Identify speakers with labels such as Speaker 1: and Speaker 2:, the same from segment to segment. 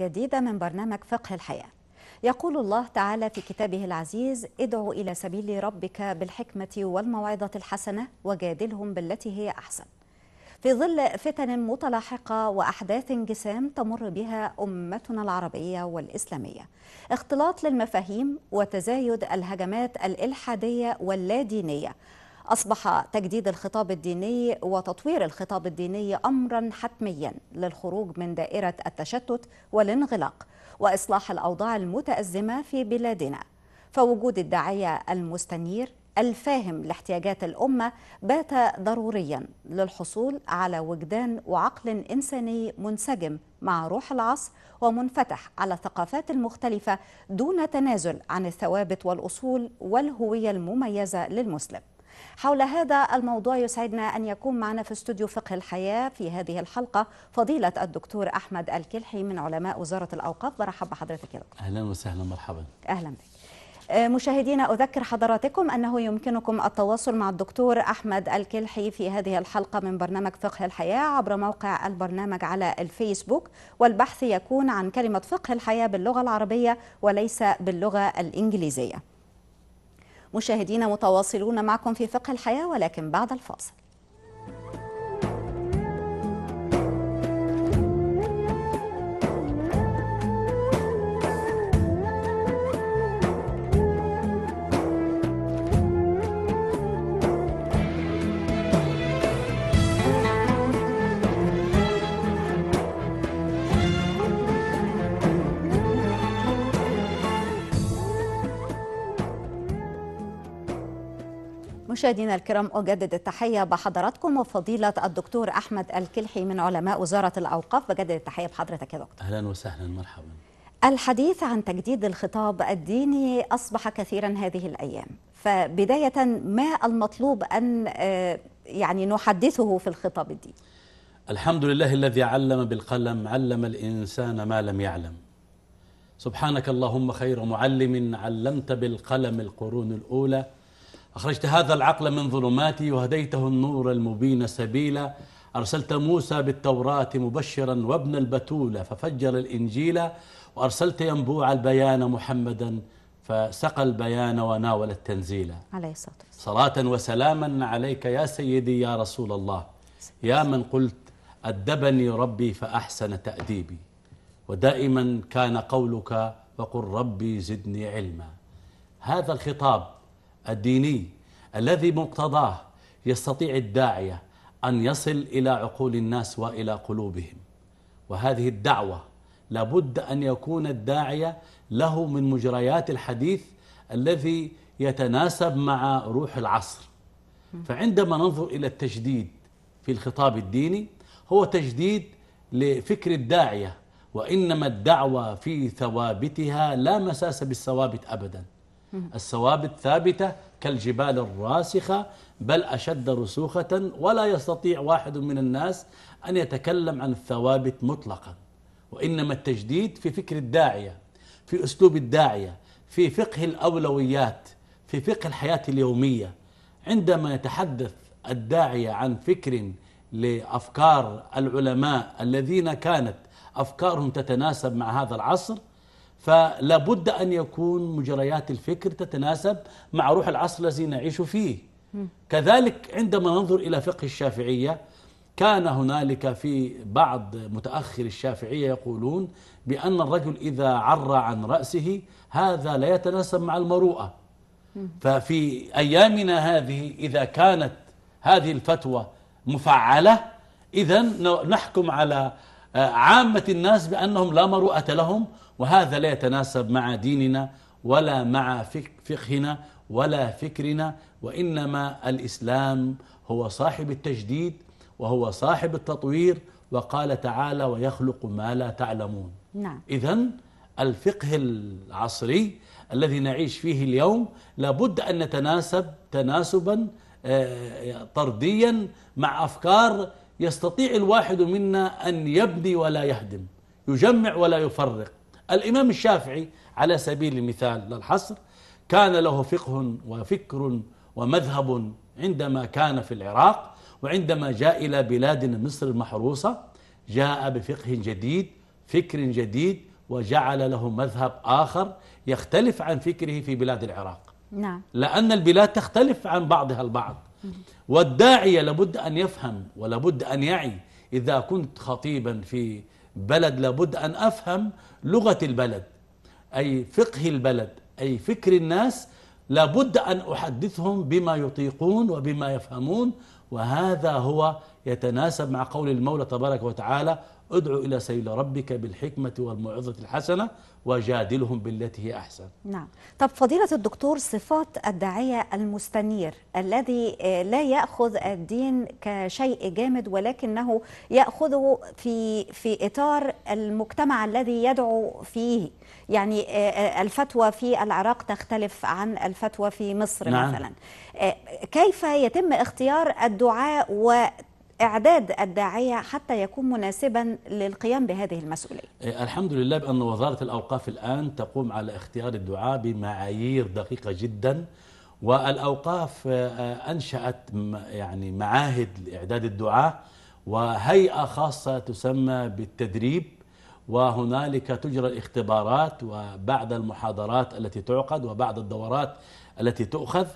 Speaker 1: جديدة من برنامج فقه الحياة يقول الله تعالى في كتابه العزيز ادعو إلى سبيل ربك بالحكمة والموعظة الحسنة وجادلهم بالتي هي أحسن في ظل فتن متلاحقة وأحداث جسام تمر بها أمتنا العربية والإسلامية اختلاط للمفاهيم وتزايد الهجمات الإلحادية واللادينية أصبح تجديد الخطاب الديني وتطوير الخطاب الديني أمرا حتميا للخروج من دائرة التشتت والانغلاق وإصلاح الأوضاع المتأزمة في بلادنا فوجود الداعية المستنير الفاهم لاحتياجات الأمة بات ضروريا للحصول على وجدان وعقل إنساني منسجم مع روح العصر ومنفتح على الثقافات المختلفة دون تنازل عن الثوابت والأصول والهوية المميزة للمسلم حول هذا الموضوع يسعدنا أن يكون معنا في استوديو فقه الحياة في هذه الحلقة فضيلة الدكتور أحمد الكلحي من علماء وزارة الأوقاف برحب بحضرتك يا دكتور
Speaker 2: أهلا وسهلا مرحبا
Speaker 1: أهلا بك آه، مشاهدينا أذكر حضراتكم أنه يمكنكم التواصل مع الدكتور أحمد الكلحي في هذه الحلقة من برنامج فقه الحياة عبر موقع البرنامج على الفيسبوك والبحث يكون عن كلمة فقه الحياة باللغة العربية وليس باللغة الإنجليزية مشاهدينا متواصلون معكم في فقه الحياة ولكن بعد الفاصل مشاهدينا الكرام أجدد التحية بحضراتكم وفضيلة الدكتور أحمد الكلحي من علماء وزارة الأوقاف بجدد التحية بحضرتك يا دكتور
Speaker 2: أهلا وسهلا مرحبا
Speaker 1: الحديث عن تجديد الخطاب الديني أصبح كثيرا هذه الأيام فبداية ما المطلوب أن آه، يعني نحدثه في الخطاب الديني
Speaker 2: الحمد لله الذي علم بالقلم علم الإنسان ما لم يعلم سبحانك اللهم خير معلم علمت بالقلم القرون الأولى أخرجت هذا العقل من ظلماتي وهديته النور المبين سبيلا أرسلت موسى بالتوراة مبشرا وابن البتولة ففجر الإنجيل وأرسلت ينبوع البيان محمدا فسقى البيان وناول التنزيل عليه الصلاة والسلام صلاة وسلاما عليك يا سيدي يا رسول الله يا من قلت أدبني ربي فأحسن تأديبي ودائما كان قولك وقل ربي زدني علما هذا الخطاب الديني الذي مقتضاه يستطيع الداعية أن يصل إلى عقول الناس وإلى قلوبهم وهذه الدعوة لابد أن يكون الداعية له من مجريات الحديث الذي يتناسب مع روح العصر فعندما ننظر إلى التجديد في الخطاب الديني هو تجديد لفكر الداعية وإنما الدعوة في ثوابتها لا مساس بالثوابت أبداً الثوابت ثابتة كالجبال الراسخة بل أشد رسوخة ولا يستطيع واحد من الناس أن يتكلم عن الثوابت مطلقا وإنما التجديد في فكر الداعية في أسلوب الداعية في فقه الأولويات في فقه الحياة اليومية عندما يتحدث الداعية عن فكر لأفكار العلماء الذين كانت أفكارهم تتناسب مع هذا العصر فلا بد أن يكون مجريات الفكر تتناسب مع روح العصر الذي نعيش فيه كذلك عندما ننظر إلى فقه الشافعية كان هنالك في بعض متأخر الشافعية يقولون بأن الرجل إذا عرى عن رأسه هذا لا يتناسب مع المروءة ففي أيامنا هذه إذا كانت هذه الفتوى مفعلة إذا نحكم على آه، عامة الناس بأنهم لا مروءة لهم وهذا لا يتناسب مع ديننا ولا مع فقهنا ولا فكرنا وإنما الإسلام هو صاحب التجديد وهو صاحب التطوير وقال تعالى ويخلق ما لا تعلمون نعم. إذا الفقه العصري الذي نعيش فيه اليوم لابد أن نتناسب تناسبا آه، طرديا مع أفكار يستطيع الواحد منا أن يبني ولا يهدم يجمع ولا يفرق الإمام الشافعي على سبيل المثال للحصر كان له فقه وفكر ومذهب عندما كان في العراق وعندما جاء إلى بلاد مصر المحروسة جاء بفقه جديد فكر جديد وجعل له مذهب آخر يختلف عن فكره في بلاد العراق نعم. لأن البلاد تختلف عن بعضها البعض والداعية لابد أن يفهم ولابد أن يعي إذا كنت خطيبا في بلد لابد أن أفهم لغة البلد أي فقه البلد أي فكر الناس لابد أن أحدثهم بما يطيقون وبما يفهمون وهذا هو يتناسب مع قول المولى تبارك وتعالى ادع إلى سيل ربك بالحكمة والموعظة الحسنة وجادلهم بالتي هي أحسن
Speaker 1: نعم طب فضيلة الدكتور صفات الداعية المستنير الذي آه، لا يأخذ الدين كشيء جامد ولكنه يأخذه في, في إطار المجتمع الذي يدعو فيه يعني آه، آه، الفتوى في العراق تختلف عن الفتوى في مصر نعم. مثلا كيف يتم اختيار الدعاء و إعداد الداعية حتى يكون مناسبا للقيام بهذه المسؤولية
Speaker 2: إيه، الحمد لله بأن وزارة الأوقاف الآن تقوم على اختيار الدعاة بمعايير دقيقة جدا والأوقاف آه، آه، أنشأت يعني معاهد لإعداد الدعاة وهيئة خاصة تسمى بالتدريب وهنالك تجرى الاختبارات وبعد المحاضرات التي تعقد وبعد الدورات التي تؤخذ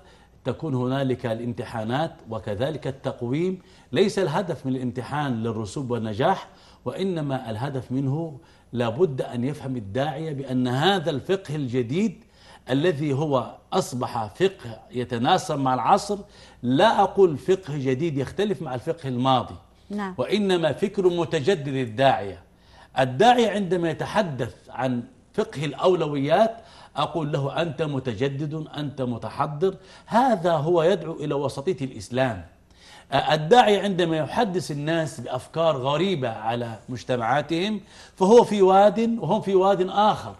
Speaker 2: تكون هنالك الامتحانات وكذلك التقويم ليس الهدف من الامتحان للرسوب والنجاح وإنما الهدف منه لابد أن يفهم الداعية بأن هذا الفقه الجديد الذي هو أصبح فقه يتناسب مع العصر لا أقول فقه جديد يختلف مع الفقه الماضي نعم. وإنما فكر متجدد الداعية الداعية عندما يتحدث عن فقه الأولويات أقول له أنت متجدد أنت متحضر هذا هو يدعو إلى وسطية الإسلام الداعي عندما يحدث الناس بأفكار غريبة على مجتمعاتهم فهو في واد وهم في واد آخر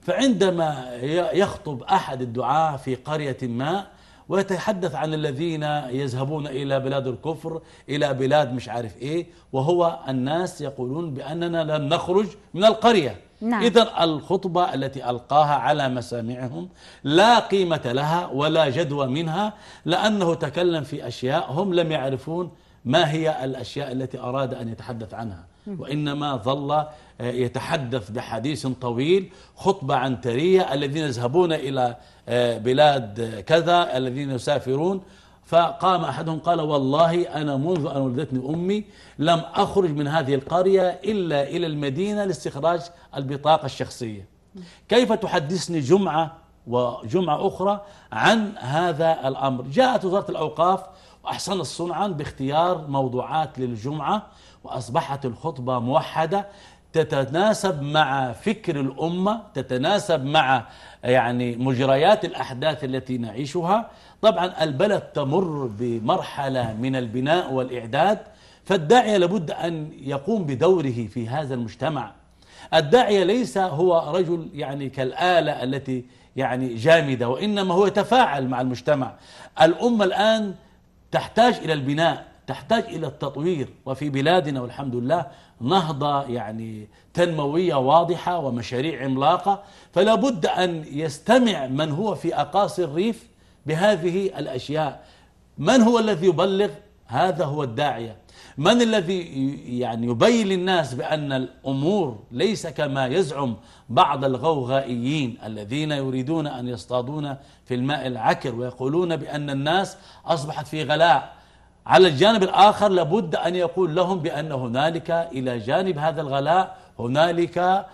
Speaker 2: فعندما يخطب أحد الدعاة في قرية ما ويتحدث عن الذين يذهبون إلى بلاد الكفر إلى بلاد مش عارف إيه وهو الناس يقولون بأننا لن نخرج من القرية نعم. إذا الخطبة التي ألقاها على مسامعهم لا قيمة لها ولا جدوى منها لأنه تكلم في أشياء هم لم يعرفون ما هي الأشياء التي أراد أن يتحدث عنها وإنما ظل آه، يتحدث بحديث طويل خطبة عنترية الذين يذهبون إلى آه، بلاد كذا الذين يسافرون فقام أحدهم قال والله أنا منذ أن ولدتني أمي لم أخرج من هذه القرية إلا إلى المدينة لاستخراج البطاقة الشخصية كيف تحدثني جمعة وجمعة أخرى عن هذا الأمر جاءت وزارة الأوقاف وأحسن الصنعا باختيار موضوعات للجمعة وأصبحت الخطبة موحدة تتناسب مع فكر الأمة تتناسب مع يعني مجريات الأحداث التي نعيشها طبعا البلد تمر بمرحلة من البناء والإعداد فالداعية لابد أن يقوم بدوره في هذا المجتمع الداعية ليس هو رجل يعني كالآلة التي يعني جامدة وإنما هو يتفاعل مع المجتمع الأمة الآن تحتاج إلى البناء تحتاج إلى التطوير وفي بلادنا والحمد لله نهضة يعني تنموية واضحة ومشاريع عملاقة فلا بد أن يستمع من هو في أقاصي الريف بهذه الأشياء من هو الذي يبلغ هذا هو الداعية من الذي يعني يبين للناس بأن الأمور ليس كما يزعم بعض الغوغائيين الذين يريدون أن يصطادون في الماء العكر ويقولون بأن الناس أصبحت في غلاء على الجانب الآخر لابد أن يقول لهم بأن هنالك إلى جانب هذا الغلاء هنالك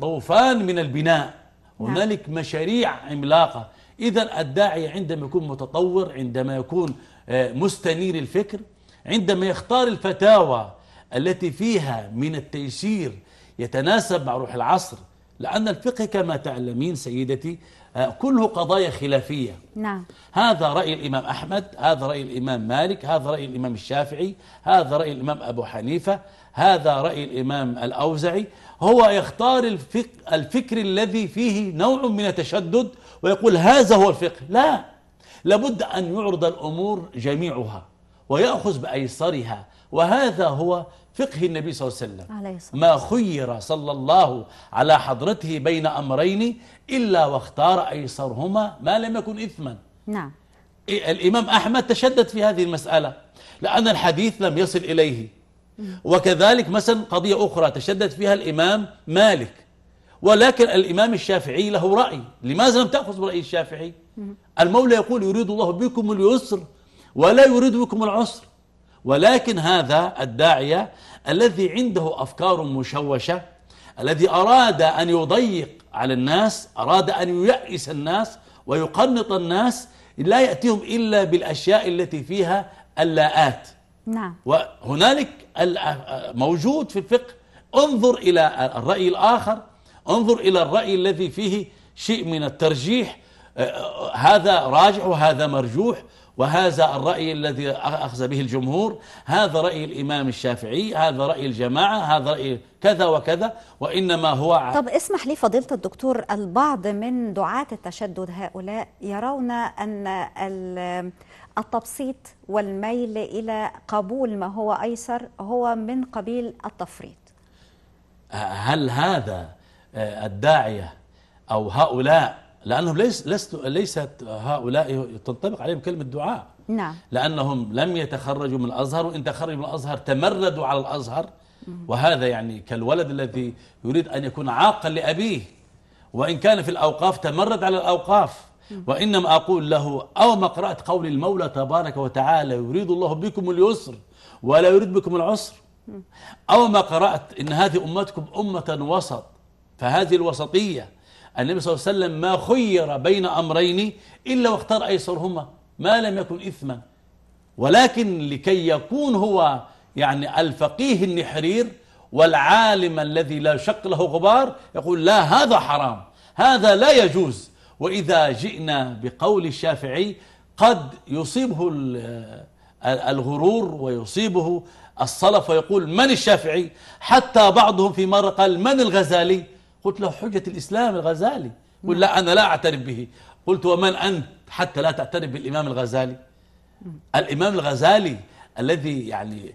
Speaker 2: طوفان من البناء نعم. هنالك مشاريع عملاقة إذا الداعية عندما يكون متطور عندما يكون آه، مستنير الفكر عندما يختار الفتاوى التي فيها من التيسير يتناسب مع روح العصر لأن الفقه كما تعلمين سيدتي آه، كله قضايا خلافية نعم. هذا رأي الإمام أحمد هذا رأي الإمام مالك هذا رأي الإمام الشافعي هذا رأي الإمام أبو حنيفة هذا رأي الإمام الأوزعي هو يختار الفك الفكر الذي فيه نوع من التشدد ويقول هذا هو الفقه لا لابد أن يعرض الأمور جميعها ويأخذ بأيسرها وهذا هو فقه النبي صلى الله عليه وسلم عليه ما خير صلى الله على حضرته بين أمرين إلا واختار أيسرهما ما لم يكن إثما نعم الإمام أحمد تشدد في هذه المسألة لأن الحديث لم يصل إليه وكذلك مثلا قضية أخرى تشدد فيها الإمام مالك ولكن الإمام الشافعي له رأي لماذا لم تأخذ برأي الشافعي المولى يقول يريد الله بكم اليسر ولا يريد بكم العسر ولكن هذا الداعية الذي عنده أفكار مشوشة الذي أراد أن يضيق على الناس أراد أن ييأس الناس ويقنط الناس لا يأتيهم إلا بالأشياء التي فيها اللاءات نعم وهنالك موجود في الفقه انظر إلى الرأي الآخر انظر إلى الرأي الذي فيه شيء من الترجيح آه، آه، هذا راجح وهذا مرجوح وهذا الرأي الذي أخذ به الجمهور هذا رأي الإمام الشافعي هذا رأي الجماعة هذا رأي كذا وكذا وإنما هو طب
Speaker 1: اسمح لي فضيلة الدكتور البعض من دعاة التشدد هؤلاء يرون أن التبسيط والميل إلى قبول ما هو أيسر هو من قبيل التفريط
Speaker 2: هل هذا آه، الداعية أو هؤلاء لأنهم ليس لست ليست هؤلاء تنطبق عليهم كلمة دعاء نعم لأنهم لم يتخرجوا من الأزهر وإن تخرجوا من الأزهر تمردوا على الأزهر وهذا يعني كالولد الذي يريد أن يكون عاقا لأبيه وإن كان في الأوقاف تمرد على الأوقاف وإنما أقول له أو ما قرأت قول المولى تبارك وتعالى يريد الله بكم اليسر ولا يريد بكم العسر أو ما قرأت إن هذه أمتكم أمة وسط فهذه الوسطية النبي صلى الله عليه وسلم ما خير بين أمرين إلا واختار أيسرهما ما لم يكن إثما ولكن لكي يكون هو يعني الفقيه النحرير والعالم الذي لا شق له غبار يقول لا هذا حرام هذا لا يجوز وإذا جئنا بقول الشافعي قد يصيبه الغرور ويصيبه الصلف ويقول من الشافعي حتى بعضهم في مرة قال من الغزالي قلت له حجة الإسلام الغزالي قل لا أنا لا أعترف به قلت ومن أنت حتى لا تعترف بالإمام الغزالي الإمام الغزالي الذي يعني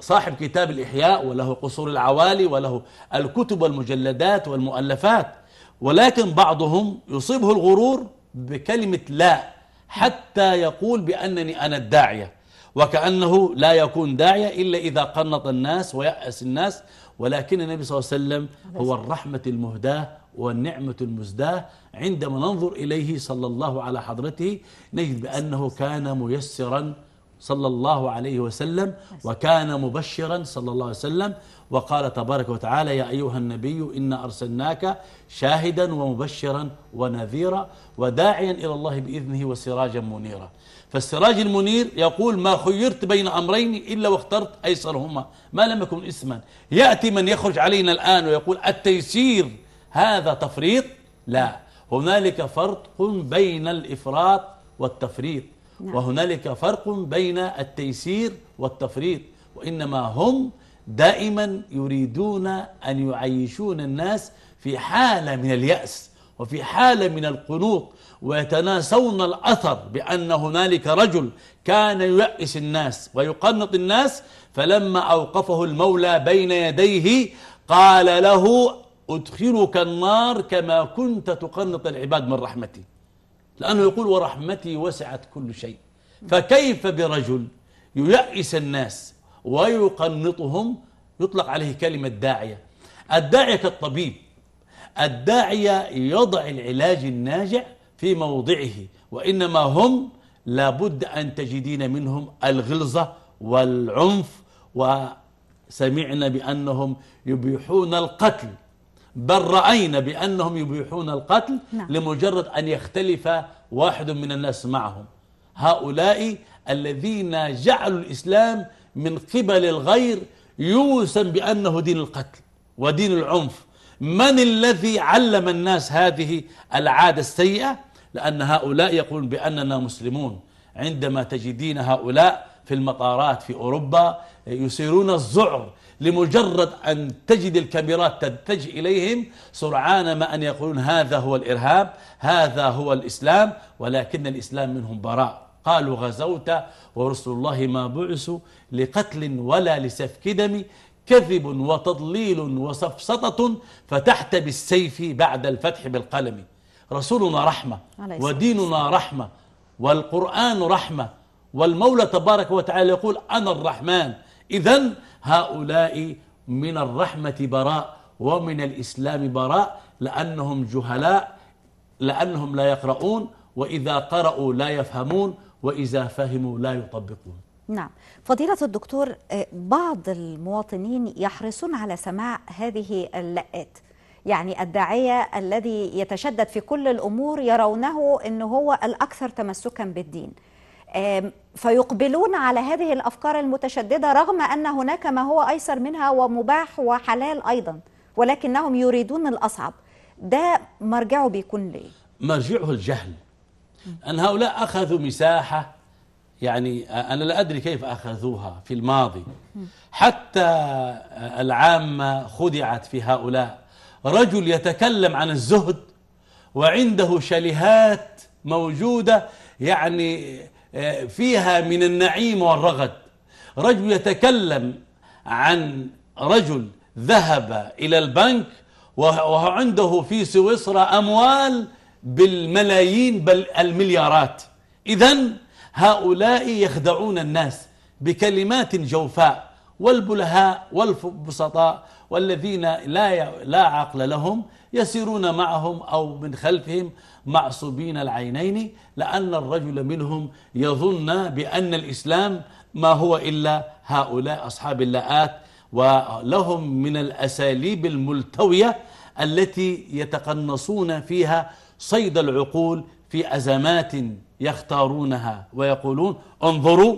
Speaker 2: صاحب كتاب الإحياء وله قصور العوالي وله الكتب والمجلدات والمؤلفات ولكن بعضهم يصيبه الغرور بكلمة لا حتى يقول بأنني أنا الداعية وكأنه لا يكون داعية إلا إذا قنط الناس ويأس الناس ولكن النبي صلى الله عليه وسلم هو الرحمة المهداة والنعمة المزداة عندما ننظر إليه صلى الله على حضرته نجد بأنه كان ميسرا صلى الله عليه وسلم وكان مبشرا صلى الله عليه وسلم وقال تبارك وتعالى يا أيها النبي إنا أرسلناك شاهدا ومبشرا ونذيرا وداعيا إلى الله بإذنه وسراجا منيرا فالسراج المنير يقول ما خيرت بين أمرين إلا واخترت أيسرهما ما لم يكن اسما يأتي من يخرج علينا الآن ويقول التيسير هذا تفريط لا هنالك فرق بين الإفراط والتفريط نعم. وهنالك فرق بين التيسير والتفريط وإنما هم دائما يريدون أن يعيشون الناس في حالة من اليأس وفي حالة من القنوط ويتناسون الأثر بأن هنالك رجل كان يؤس الناس ويقنط الناس فلما أوقفه المولى بين يديه قال له أدخلك النار كما كنت تقنط العباد من رحمتي لأنه يقول ورحمتي وسعت كل شيء فكيف برجل ييأس الناس ويقنطهم يطلق عليه كلمة داعية الداعية كالطبيب الداعية يضع العلاج الناجع في موضعه وإنما هم لابد أن تجدين منهم الغلظة والعنف وسمعنا بأنهم يبيحون القتل بل رأينا بأنهم يبيحون القتل نعم. لمجرد أن يختلف واحد من الناس معهم هؤلاء الذين جعلوا الإسلام من قبل الغير يوسم بأنه دين القتل ودين العنف من الذي علم الناس هذه العادة السيئة لأن هؤلاء يقولون بأننا مسلمون عندما تجدين هؤلاء في المطارات في أوروبا يسيرون الزعر لمجرد أن تجد الكاميرات تتجه إليهم سرعان ما أن يقولون هذا هو الإرهاب هذا هو الإسلام ولكن الإسلام منهم براء قالوا غزوت ورسل الله ما بعثوا لقتل ولا لسفك دم كذب وتضليل وسفسطة فتحت بالسيف بعد الفتح بالقلم رسولنا رحمة وديننا رحمة والقرآن رحمة والمولى تبارك وتعالى يقول أنا الرحمن إذا هؤلاء من الرحمة براء ومن الإسلام براء لأنهم جهلاء لأنهم لا يقرؤون وإذا قرأوا لا يفهمون وإذا فهموا لا يطبقون
Speaker 1: نعم فضيلة الدكتور آه، بعض المواطنين يحرصون على سماع هذه اللقات يعني الداعية الذي يتشدد في كل الأمور يرونه أنه هو الأكثر تمسكا بالدين فيقبلون على هذه الأفكار المتشددة رغم أن هناك ما هو أيسر منها ومباح وحلال أيضا ولكنهم يريدون الأصعب ده مرجعه بيكون ليه؟
Speaker 2: مرجعه الجهل أن هؤلاء أخذوا مساحة يعني أنا لا أدري كيف أخذوها في الماضي حتى العامة خدعت في هؤلاء رجل يتكلم عن الزهد وعنده شلهات موجودة يعني آه، فيها من النعيم والرغد رجل يتكلم عن رجل ذهب إلى البنك وعنده في سويسرا أموال بالملايين بل المليارات إذا هؤلاء يخدعون الناس بكلمات جوفاء والبلهاء والبسطاء والذين لا لا عقل لهم يسيرون معهم او من خلفهم معصوبين العينين لان الرجل منهم يظن بان الاسلام ما هو الا هؤلاء اصحاب اللاءات ولهم من الاساليب الملتويه التي يتقنصون فيها صيد العقول في ازمات يختارونها ويقولون انظروا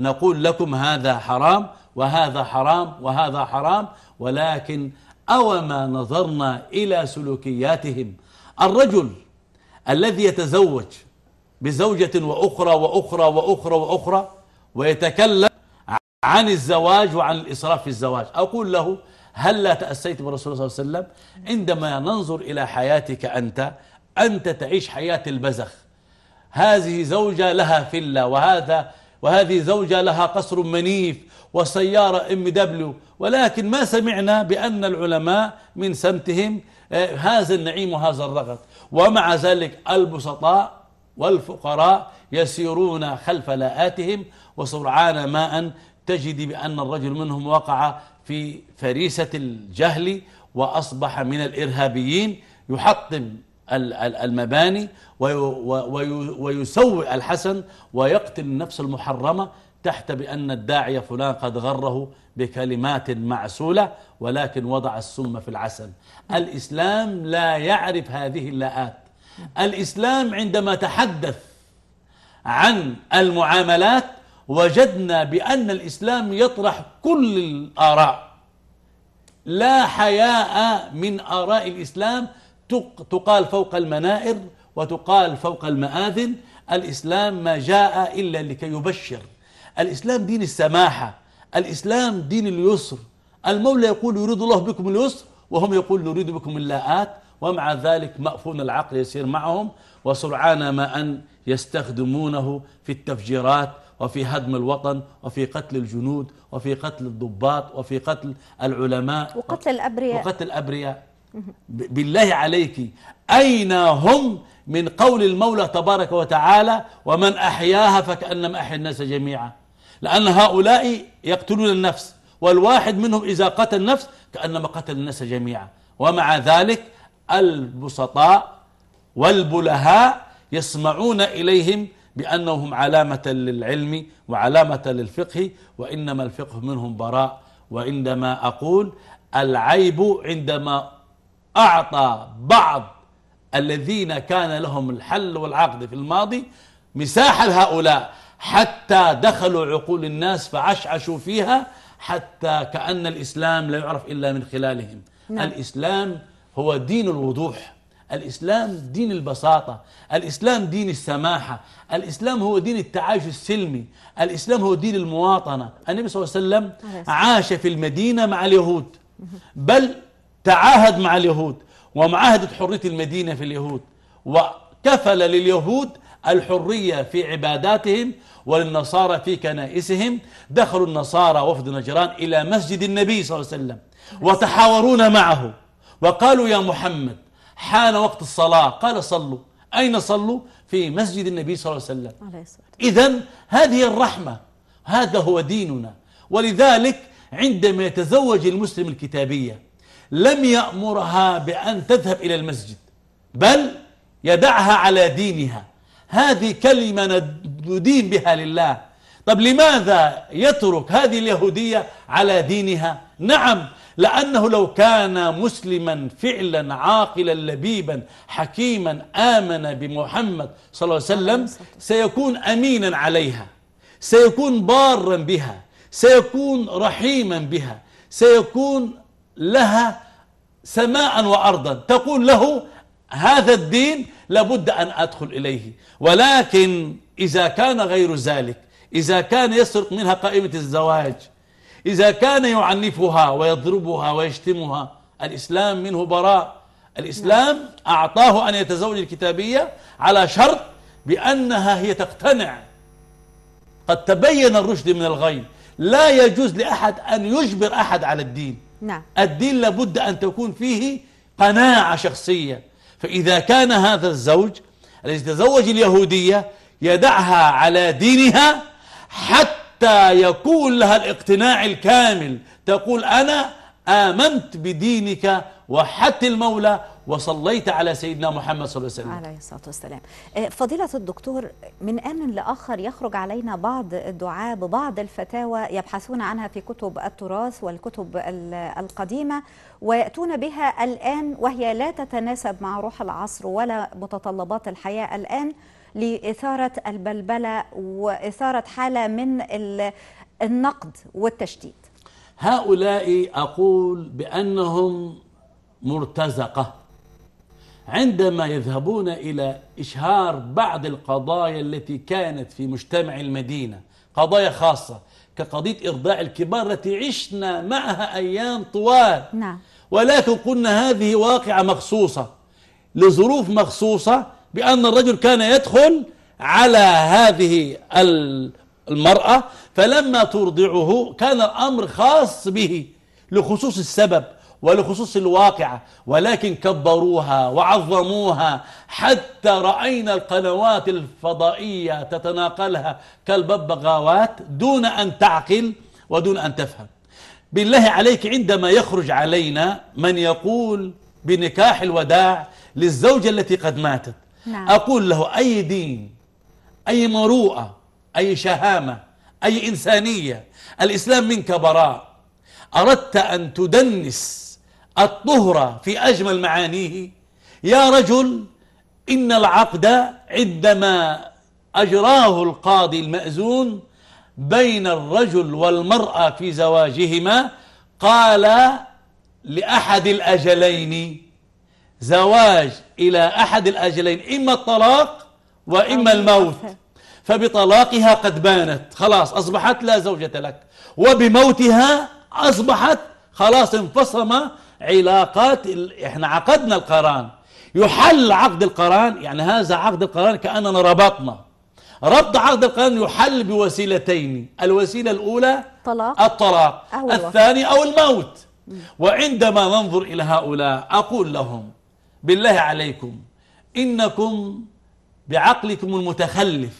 Speaker 2: نقول لكم هذا حرام وهذا حرام وهذا حرام ولكن أوما نظرنا إلى سلوكياتهم الرجل الذي يتزوج بزوجة وأخرى وأخرى وأخرى وأخرى ويتكلم عن الزواج وعن الإسراف في الزواج أقول له هل لا تأسيت بالرسول صلى الله عليه وسلم عندما ننظر إلى حياتك أنت أنت تعيش حياة البزخ هذه زوجة لها فلة وهذا وهذه زوجة لها قصر منيف وسيارة ام دبليو ولكن ما سمعنا بأن العلماء من سمتهم آه، هذا النعيم وهذا الرغد ومع ذلك البسطاء والفقراء يسيرون خلف لاءاتهم وسرعان أن تجد بأن الرجل منهم وقع في فريسة الجهل وأصبح من الإرهابيين يحطم المباني ويسوء الحسن ويقتل النفس المحرمة تحت بأن الداعية فلان قد غره بكلمات معسولة ولكن وضع السم في العسل الإسلام لا يعرف هذه اللاءات الإسلام عندما تحدث عن المعاملات وجدنا بأن الإسلام يطرح كل الآراء لا حياء من آراء الإسلام تقال فوق المنائر وتقال فوق المآذن الإسلام ما جاء إلا لكي يبشر الإسلام دين السماحة الإسلام دين اليسر المولى يقول يريد الله بكم اليسر وهم يقول نريد بكم اللاءات ومع ذلك مأفون العقل يسير معهم وسرعان ما أن يستخدمونه في التفجيرات وفي هدم الوطن وفي قتل الجنود وفي قتل الضباط وفي قتل العلماء
Speaker 1: وقتل الأبرياء
Speaker 2: وقتل الأبرياء بالله عليك أين هم من قول المولى تبارك وتعالى ومن أحياها فكأنما أحيا الناس جميعا لأن هؤلاء يقتلون النفس والواحد منهم إذا قتل النفس كأنما قتل الناس جميعا ومع ذلك البسطاء والبلهاء يسمعون إليهم بأنهم علامة للعلم وعلامة للفقه وإنما الفقه منهم براء وعندما أقول العيب عندما أعطى بعض الذين كان لهم الحل والعقد في الماضي مساحة لهؤلاء حتى دخلوا عقول الناس فعشعشوا فيها حتى كأن الإسلام لا يعرف إلا من خلالهم نعم. الإسلام هو دين الوضوح الإسلام دين البساطة الإسلام دين السماحة الإسلام هو دين التعايش السلمي الإسلام هو دين المواطنة النبي صلى الله عليه وسلم عاش في المدينة مع اليهود بل تعاهد مع اليهود ومعاهدة حرية المدينة في اليهود وكفل لليهود الحرية في عباداتهم وللنصارى في كنائسهم دخلوا النصارى وفد نجران إلى مسجد النبي صلى الله عليه وسلم وتحاورون معه وقالوا يا محمد حان وقت الصلاة قال صلوا أين صلوا في مسجد النبي صلى الله عليه وسلم إذا هذه الرحمة هذا هو ديننا ولذلك عندما يتزوج المسلم الكتابية لم يأمرها بأن تذهب إلى المسجد بل يدعها على دينها هذه كلمة ندين بها لله طب لماذا يترك هذه اليهودية على دينها نعم لأنه لو كان مسلما فعلا عاقلا لبيبا حكيما آمن بمحمد صلى الله عليه وسلم سيكون أمينا عليها سيكون بارا بها سيكون رحيما بها سيكون لها سماء وأرضا تقول له هذا الدين لابد أن أدخل إليه ولكن إذا كان غير ذلك إذا كان يسرق منها قائمة الزواج إذا كان يعنفها ويضربها ويشتمها الإسلام منه براء الإسلام أعطاه أن يتزوج الكتابية على شرط بأنها هي تقتنع قد تبين الرشد من الغيب لا يجوز لأحد أن يجبر أحد على الدين نعم الدين لابد أن تكون فيه قناعة شخصية فإذا كان هذا الزوج الذي تزوج اليهودية يدعها على دينها حتى يكون لها الاقتناع الكامل تقول أنا آمنت بدينك وحتى المولى وصليت على سيدنا محمد صلى الله عليه وسلم عليه
Speaker 1: الصلاة والسلام آه، فضيلة الدكتور من آن لآخر يخرج علينا بعض الدعاة ببعض الفتاوى يبحثون عنها في كتب التراث والكتب القديمة ويأتون بها الآن وهي لا تتناسب مع روح العصر ولا متطلبات الحياة الآن لإثارة البلبلة وإثارة حالة من النقد والتشديد
Speaker 2: هؤلاء أقول بأنهم مرتزقة عندما يذهبون إلى إشهار بعض القضايا التي كانت في مجتمع المدينة قضايا خاصة كقضية إرضاع الكبار التي عشنا معها أيام طوال نعم. ولكن قلنا هذه واقعة مخصوصة لظروف مخصوصة بأن الرجل كان يدخل على هذه المرأة فلما ترضعه كان الأمر خاص به لخصوص السبب ولخصوص الواقعة ولكن كبروها وعظموها حتى رأينا القنوات الفضائية تتناقلها كالببغاوات دون أن تعقل ودون أن تفهم بالله عليك عندما يخرج علينا من يقول بنكاح الوداع للزوجة التي قد ماتت نعم. أقول له أي دين أي مروءة أي شهامة أي إنسانية الإسلام منك براء أردت أن تدنس الطهرة في أجمل معانيه يا رجل إن العقد عندما أجراه القاضي المأزون بين الرجل والمرأة في زواجهما قال لأحد الأجلين زواج إلى أحد الأجلين إما الطلاق وإما الموت فبطلاقها قد بانت خلاص أصبحت لا زوجة لك وبموتها أصبحت خلاص انفصم علاقات ال... احنا عقدنا القران يحل عقد القران يعني هذا عقد القران كاننا ربطنا ربط عقد القران يحل بوسيلتين الوسيله الاولى طلاق الطلاق
Speaker 1: أو الثاني او
Speaker 2: الموت وعندما ننظر الى هؤلاء اقول لهم بالله عليكم انكم بعقلكم المتخلف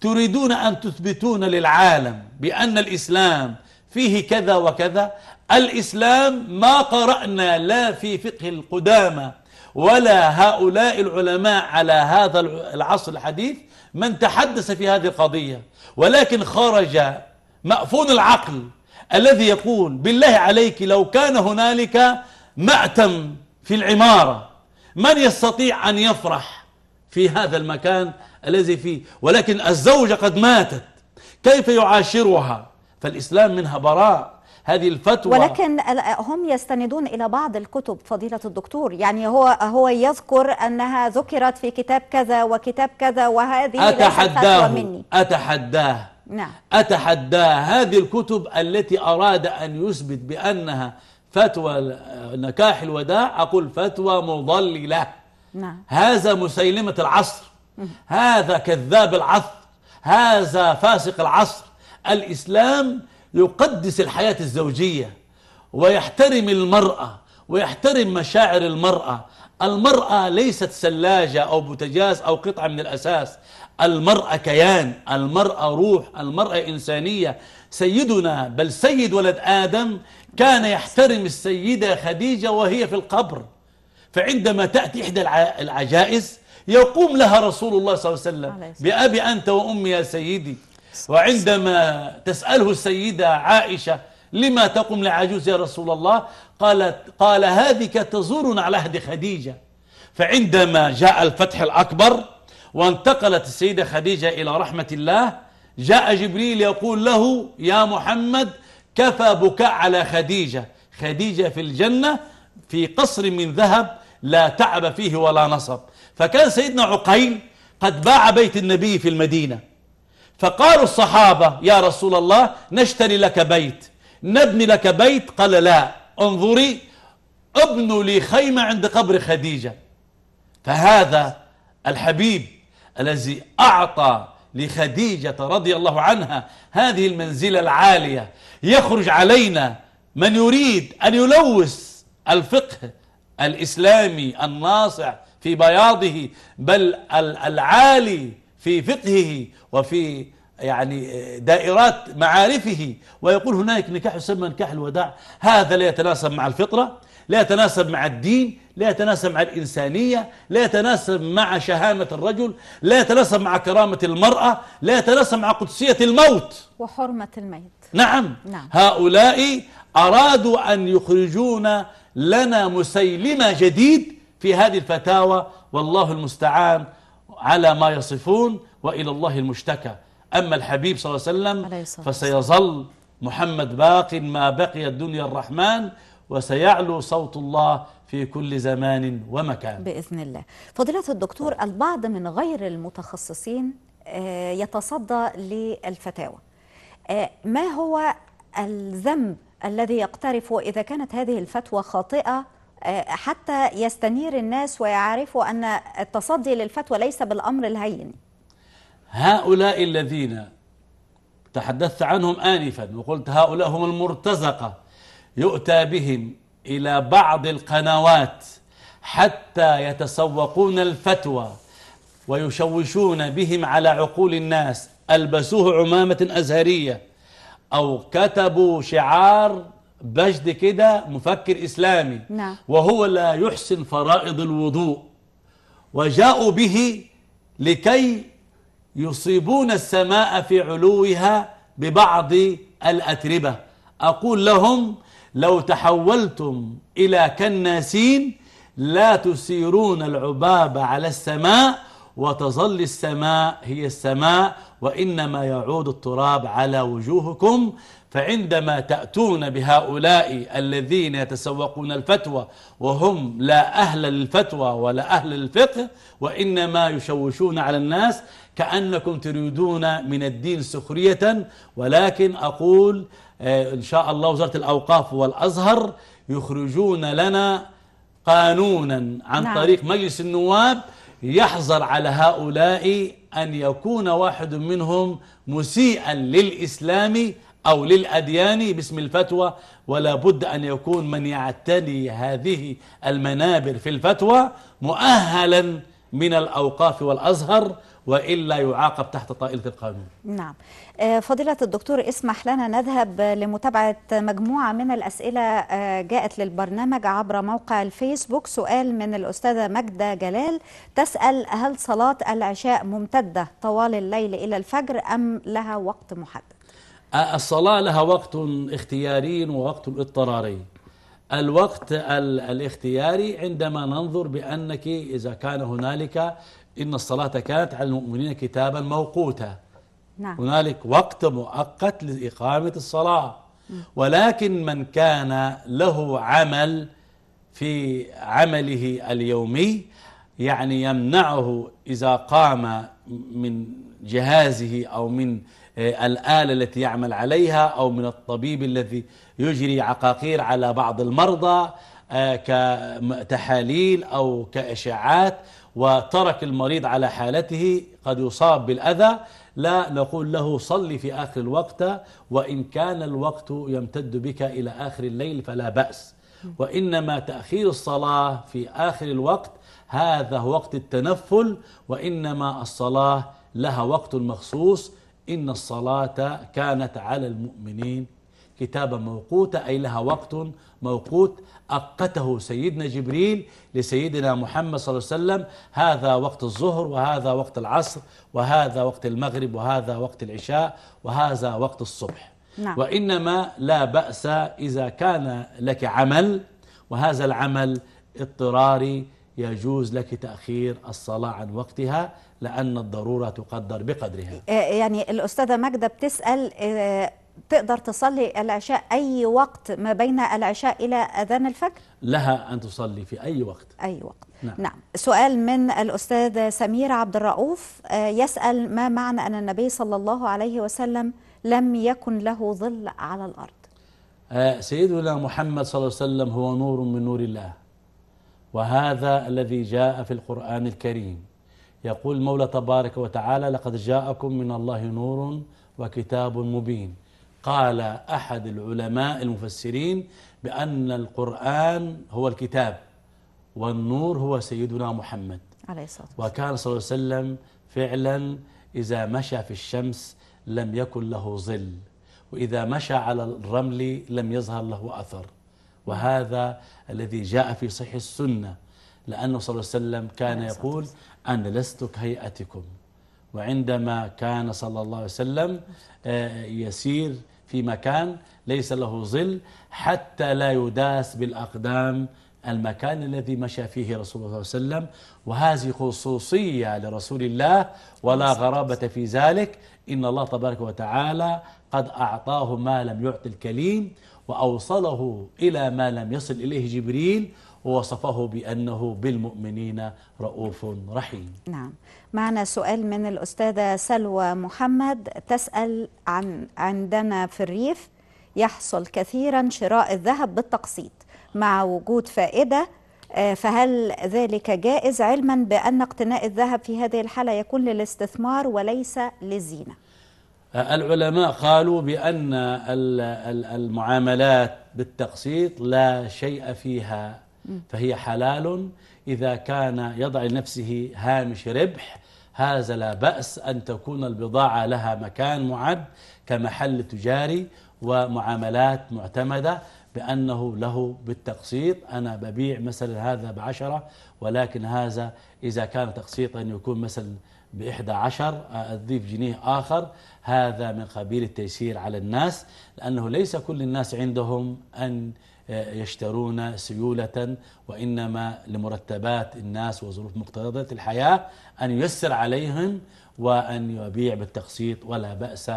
Speaker 2: تريدون أن تثبتون للعالم بأن الإسلام فيه كذا وكذا الإسلام ما قرأنا لا في فقه القدامى ولا هؤلاء العلماء على هذا العصر الحديث من تحدث في هذه القضية ولكن خرج مأفون العقل الذي يقول بالله عليك لو كان هنالك مأتم في العمارة من يستطيع أن يفرح في هذا المكان الذي فيه ولكن الزوجة قد ماتت كيف يعاشرها فالإسلام منها براء هذه الفتوى ولكن
Speaker 1: هم يستندون إلى بعض الكتب فضيلة الدكتور يعني هو هو يذكر أنها ذكرت في كتاب كذا وكتاب كذا وهذه أتحداه مني
Speaker 2: أتحداه نعم أتحداه هذه الكتب التي أراد أن يثبت بأنها فتوى نكاح الوداع أقول فتوى مضللة نعم هذا مسيلمة العصر هذا كذاب العصر هذا فاسق العصر الإسلام يقدس الحياة الزوجية ويحترم المرأة ويحترم مشاعر المرأة المرأة ليست ثلاجة أو بوتجاز أو قطعة من الأساس المرأة كيان المرأة روح المرأة إنسانية سيدنا بل سيد ولد آدم كان يحترم السيدة خديجة وهي في القبر فعندما تأتي إحدى العجائز يقوم لها رسول الله صلى الله عليه وسلم بأبي أنت وأمي يا سيدي وعندما تسأله السيدة عائشة لما تقوم لعجوز يا رسول الله قالت قال هذه تزورنا على عهد خديجة فعندما جاء الفتح الأكبر وانتقلت السيدة خديجة إلى رحمة الله جاء جبريل يقول له يا محمد كفى بكاء على خديجة خديجة في الجنة في قصر من ذهب لا تعب فيه ولا نصب فكان سيدنا عقيل قد باع بيت النبي في المدينة فقالوا الصحابة يا رسول الله نشتري لك بيت نبني لك بيت قال لا انظري ابنوا لي خيمة عند قبر خديجة فهذا الحبيب الذي أعطى لخديجة رضي الله عنها هذه المنزلة العالية يخرج علينا من يريد أن يلوث الفقه الإسلامي الناصع في بياضه بل العالي في فقهه وفي يعني دائرات معارفه ويقول هناك نكاح يسمى نكاح الوداع هذا لا يتناسب مع الفطرة لا يتناسب مع الدين لا يتناسب مع الإنسانية لا يتناسب مع شهامة الرجل لا يتناسب مع كرامة المرأة لا يتناسب مع قدسية الموت
Speaker 1: وحرمة الميت
Speaker 2: نعم, نعم. هؤلاء أرادوا أن يخرجون لنا مسيلمة جديد في هذه الفتاوى والله المستعان على ما يصفون وإلى الله المشتكى أما الحبيب صلى الله عليه وسلم فسيظل محمد باق ما بقي الدنيا الرحمن وسيعلو صوت الله في كل زمان ومكان بإذن الله
Speaker 1: فضيلة الدكتور البعض من غير المتخصصين آه، يتصدى للفتاوى آه، ما هو الذنب الذي يقترفه إذا كانت هذه الفتوى خاطئة آه، حتى يستنير الناس ويعرفوا أن التصدي للفتوى ليس بالأمر الهين
Speaker 2: هؤلاء الذين تحدثت عنهم آنفا وقلت هؤلاء هم المرتزقة يؤتى بهم إلى بعض القنوات حتى يتسوقون الفتوى ويشوشون بهم على عقول الناس ألبسوه عمامة أزهرية أو كتبوا شعار بجد كده مفكر إسلامي نعم. وهو لا يحسن فرائض الوضوء وجاءوا به لكي يصيبون السماء في علوها ببعض الأتربة أقول لهم لو تحولتم إلى كناسين لا تسيرون العباب على السماء وتظل السماء هي السماء وإنما يعود التراب على وجوهكم فعندما تأتون بهؤلاء الذين يتسوقون الفتوى وهم لا أهل للفتوى ولا أهل للفقه وإنما يشوشون على الناس كأنكم تريدون من الدين سخرية ولكن أقول آه، إن شاء الله وزارة الأوقاف والأزهر يخرجون لنا قانونا عن نعم. طريق مجلس النواب يحظر على هؤلاء أن يكون واحد منهم مسيئا للإسلام أو للأديان باسم الفتوى ولا بد أن يكون من يعتني هذه المنابر في الفتوى مؤهلا من الأوقاف والأزهر وإلا يعاقب تحت طائلة القانون
Speaker 1: نعم آه، فضيلة الدكتور اسمح لنا نذهب لمتابعة مجموعة من الأسئلة آه، جاءت للبرنامج عبر موقع الفيسبوك سؤال من الأستاذة مجدة جلال تسأل هل صلاة العشاء ممتدة طوال الليل إلى الفجر أم لها وقت محدد
Speaker 2: الصلاة لها وقت اختياري ووقت اضطراري الوقت الاختياري عندما ننظر بأنك إذا كان هنالك إن الصلاة كانت على المؤمنين كتابا موقوتا نعم. هنالك وقت مؤقت لإقامة الصلاة ولكن من كان له عمل في عمله اليومي يعني يمنعه إذا قام من جهازه أو من آه، الآلة التي يعمل عليها أو من الطبيب الذي يجري عقاقير على بعض المرضى آه، كتحاليل أو كأشعات وترك المريض على حالته قد يصاب بالأذى لا نقول له صلي في آخر الوقت وإن كان الوقت يمتد بك إلى آخر الليل فلا بأس وإنما تأخير الصلاة في آخر الوقت هذا وقت التنفل وإنما الصلاة لها وقت مخصوص إن الصلاة كانت على المؤمنين كتابا موقوتا أي لها وقت موقوت أقته سيدنا جبريل لسيدنا محمد صلى الله عليه وسلم هذا وقت الظهر وهذا وقت العصر وهذا وقت المغرب وهذا وقت العشاء وهذا وقت الصبح نعم. وإنما لا بأس إذا كان لك عمل وهذا العمل اضطراري يجوز لك تأخير الصلاة عن وقتها لأن الضرورة تقدر بقدرها
Speaker 1: إيه، يعني الأستاذة ماجدة بتسأل إيه، تقدر تصلي العشاء أي وقت ما بين العشاء إلى أذان الفجر؟
Speaker 2: لها أن تصلي في أي وقت أي وقت نعم,
Speaker 1: نعم. سؤال من الأستاذ سمير عبد الرؤوف آه، يسأل ما معنى أن النبي صلى الله عليه وسلم لم يكن له ظل على الأرض
Speaker 2: آه، سيدنا محمد صلى الله عليه وسلم هو نور من نور الله وهذا الذي جاء في القرآن الكريم يقول المولى تبارك وتعالى لقد جاءكم من الله نور وكتاب مبين قال أحد العلماء المفسرين بأن القرآن هو الكتاب والنور هو سيدنا محمد عليه الصلاة والسلام وكان صلى الله عليه وسلم فعلا إذا مشى في الشمس لم يكن له ظل وإذا مشى على الرمل لم يظهر له أثر وهذا الذي جاء في صحيح السنة لأنه صلى الله عليه وسلم كان يقول أنا لست كهيئتكم وعندما كان صلى الله عليه وسلم آه، يسير في مكان ليس له ظل حتى لا يداس بالأقدام المكان الذي مشى فيه رسول الله صلى الله عليه وسلم وهذه خصوصية لرسول الله ولا غرابة في ذلك إن الله تبارك وتعالى قد أعطاه ما لم يعط الكليم وأوصله إلى ما لم يصل إليه جبريل ووصفه بأنه بالمؤمنين رؤوف رحيم
Speaker 1: نعم معنا سؤال من الأستاذة سلوى محمد تسأل عن عندنا في الريف يحصل كثيرا شراء الذهب بالتقسيط مع وجود فائدة آه، فهل ذلك جائز علما بأن اقتناء الذهب في هذه الحالة يكون للاستثمار وليس للزينة
Speaker 2: العلماء قالوا بأن المعاملات بالتقسيط لا شيء فيها فهي حلال إذا كان يضع لنفسه هامش ربح هذا لا بأس أن تكون البضاعة لها مكان معد كمحل تجاري ومعاملات معتمدة بأنه له بالتقسيط أنا ببيع مثلا هذا بعشرة ولكن هذا إذا كان تقسيطا يكون مثلا بإحدى 11 تضيف جنيه آخر هذا من قبيل التيسير على الناس لأنه ليس كل الناس عندهم أن آه، يشترون سيولة وإنما لمرتبات الناس وظروف مقتضيات الحياة أن ييسر عليهم وأن يبيع بالتقسيط ولا بأس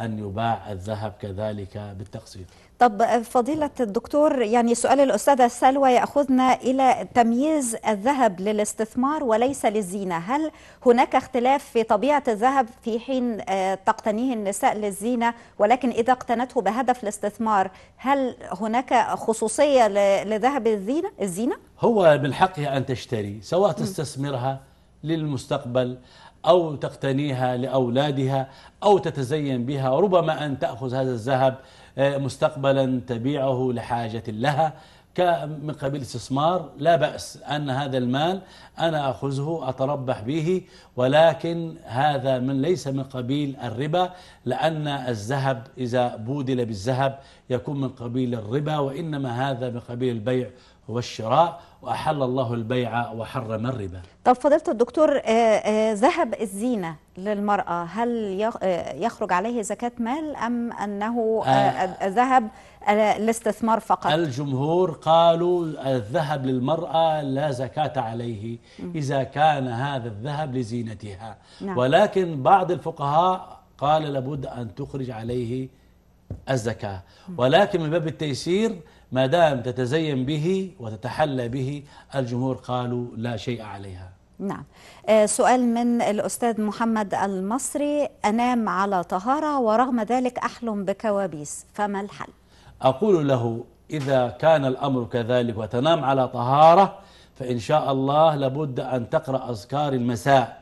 Speaker 2: أن يباع الذهب كذلك بالتقسيط
Speaker 1: طب فضيلة الدكتور يعني سؤال الأستاذة سلوى يأخذنا إلى تمييز الذهب للاستثمار وليس للزينة هل هناك اختلاف في طبيعة الذهب في حين آه، تقتنيه النساء للزينة ولكن إذا اقتنته بهدف الاستثمار هل هناك خصوصية لذهب الزينة؟ الزينة؟
Speaker 2: هو من حقها أن تشتري سواء تستثمرها للمستقبل أو تقتنيها لأولادها أو تتزين بها ربما أن تأخذ هذا الذهب آه، مستقبلا تبيعه لحاجة لها من قبيل استثمار لا بأس أن هذا المال أنا أخذه أتربح به ولكن هذا من ليس من قبيل الربا لأن الذهب إذا بودل بالذهب يكون من قبيل الربا وإنما هذا من قبيل البيع والشراء وأحل الله البيع وحرم الربا
Speaker 1: طب فضيلة الدكتور آه، آه، ذهب الزينة للمرأة هل آه، يخرج عليه زكاة مال أم أنه ذهب الاستثمار فقط
Speaker 2: الجمهور قالوا الذهب للمرأة لا زكاة عليه إذا كان هذا الذهب لزينتها نعم. ولكن بعض الفقهاء قال لابد أن تخرج عليه الزكاة ولكن من باب التيسير ما دام تتزين به وتتحلى به الجمهور قالوا لا شيء عليها
Speaker 1: نعم آه، سؤال من الأستاذ محمد المصري أنام على طهارة ورغم ذلك أحلم بكوابيس فما الحل؟
Speaker 2: أقول له إذا كان الأمر كذلك وتنام على طهارة فإن شاء الله لابد أن تقرأ أذكار المساء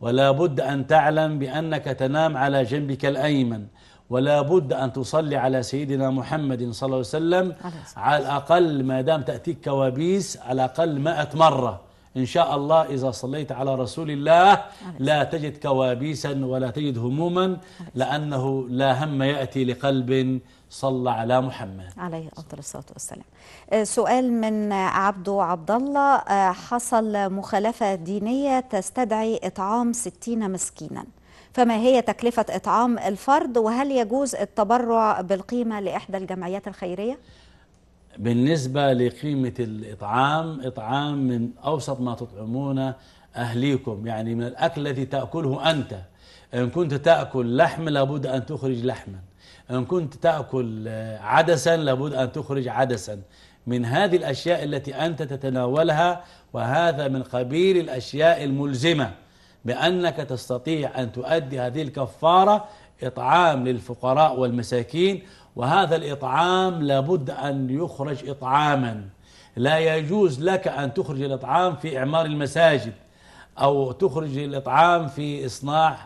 Speaker 2: ولا بد أن تعلم بأنك تنام على جنبك الأيمن ولا بد أن تصلي على سيدنا محمد صلى الله عليه وسلم على الأقل ما دام تأتيك كوابيس على الأقل 100 مرة إن شاء الله إذا صليت على رسول الله لا تجد كوابيسا ولا تجد هموما لأنه لا هم يأتي لقلب صلى على محمد عليه أفضل الصلاة والسلام
Speaker 1: آه، سؤال من عبده عبد الله آه، حصل مخالفة دينية تستدعي إطعام ستين مسكينا فما هي تكلفة إطعام الفرد وهل يجوز التبرع بالقيمة لإحدى الجمعيات الخيرية؟
Speaker 2: بالنسبة لقيمة الإطعام إطعام من أوسط ما تطعمون أهليكم يعني من الأكل الذي تأكله أنت إن كنت تأكل لحم لابد أن تخرج لحما إن كنت تأكل عدسا لابد أن تخرج عدسا من هذه الأشياء التي أنت تتناولها وهذا من قبيل الأشياء الملزمة بأنك تستطيع أن تؤدي هذه الكفارة إطعام للفقراء والمساكين وهذا الإطعام لابد أن يخرج إطعاما لا يجوز لك أن تخرج الإطعام في إعمار المساجد أو تخرج الإطعام في إصناع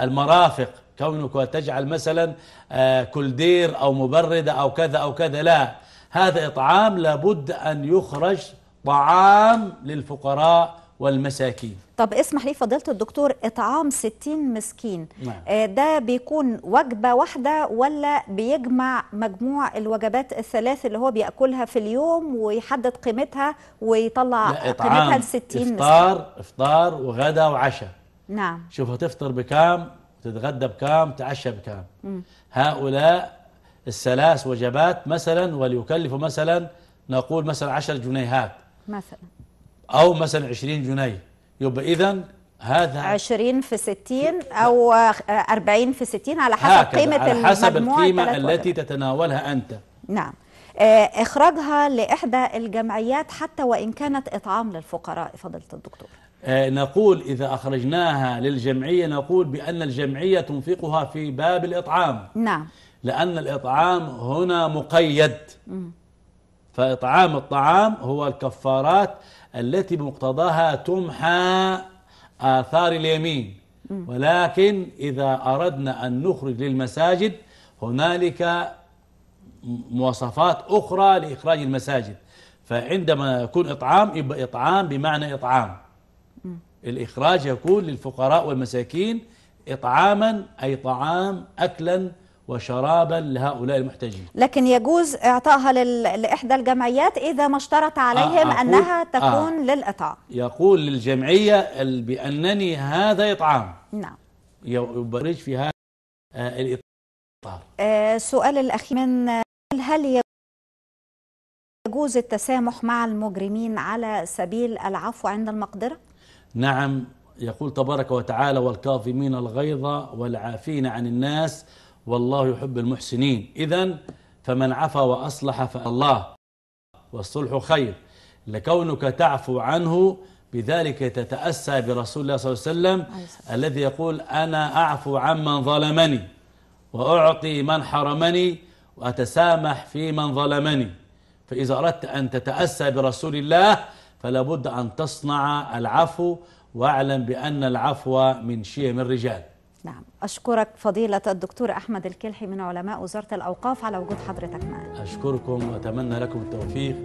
Speaker 2: المرافق كونك تجعل مثلا آه، كلدير أو مبردة أو كذا أو كذا لا هذا إطعام لابد أن يخرج طعام للفقراء والمساكين
Speaker 1: طب اسمح لي فضيلة الدكتور إطعام 60 مسكين نعم. آه، ده بيكون وجبة واحدة ولا بيجمع مجموع الوجبات الثلاث اللي هو بيأكلها في اليوم ويحدد قيمتها ويطلع قيمتها ل 60 مسكين إفطار
Speaker 2: إفطار وغدا وعشاء نعم شوف هتفطر بكام تتغدى بكام تعشى بكام م. هؤلاء الثلاث وجبات مثلا وليكلفوا مثلا نقول مثلا 10 جنيهات مثلا أو مثلا 20 جنيه يبقى إذا هذا
Speaker 1: 20 في 60 أو 40 في 60 على حسب قيمة على حسب القيمة التي
Speaker 2: تتناولها أنت
Speaker 1: نعم آه، إخراجها لإحدى الجمعيات حتى وإن كانت إطعام للفقراء فضيلة الدكتور
Speaker 2: آه، نقول إذا أخرجناها للجمعية نقول بأن الجمعية تنفقها في باب الإطعام نعم لأن الإطعام هنا مقيد م. فإطعام الطعام هو الكفارات التي بمقتضاها تمحى آثار اليمين ولكن إذا أردنا أن نخرج للمساجد هنالك مواصفات أخرى لإخراج المساجد فعندما يكون إطعام يبقى إطعام بمعنى إطعام الإخراج يكون للفقراء والمساكين إطعاما أي طعام أكلا وشرابا لهؤلاء المحتاجين
Speaker 1: لكن يجوز إعطائها لإحدى الجمعيات إذا ما اشترط آه، عليهم آه أنها تكون آه للإطعام
Speaker 2: يقول للجمعية بأنني هذا إطعام نعم يبرج في هذا آه الإطار
Speaker 1: آه سؤال الأخير من آه، هل يجوز التسامح مع المجرمين على سبيل العفو عند المقدرة؟
Speaker 2: نعم يقول تبارك وتعالى والكاظمين الغيظ والعافين عن الناس والله يحب المحسنين إذا فمن عفا وأصلح فالله والصلح خير لكونك تعفو عنه بذلك تتأسى برسول الله صلى الله عليه وسلم الذي يقول أنا أعفو عمن ظلمني وأعطي من حرمني وأتسامح في من ظلمني فإذا أردت أن تتأسى برسول الله فلا بد أن تصنع العفو واعلم بأن العفو من شيم الرجال نعم
Speaker 1: أشكرك فضيلة الدكتور أحمد الكلحي من علماء وزارة الأوقاف على وجود حضرتك معنا
Speaker 2: أشكركم وأتمنى لكم التوفيق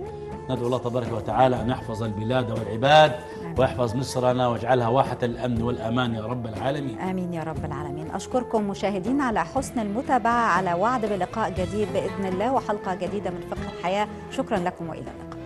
Speaker 2: ندعو الله تبارك وتعالى أن يحفظ البلاد والعباد آمين. ويحفظ مصرنا واجعلها واحة الأمن والأمان يا رب العالمين آمين يا رب
Speaker 1: العالمين أشكركم مشاهدين على حسن المتابعة على وعد بلقاء جديد بإذن الله وحلقة جديدة من فقه الحياة شكرا لكم وإلى اللقاء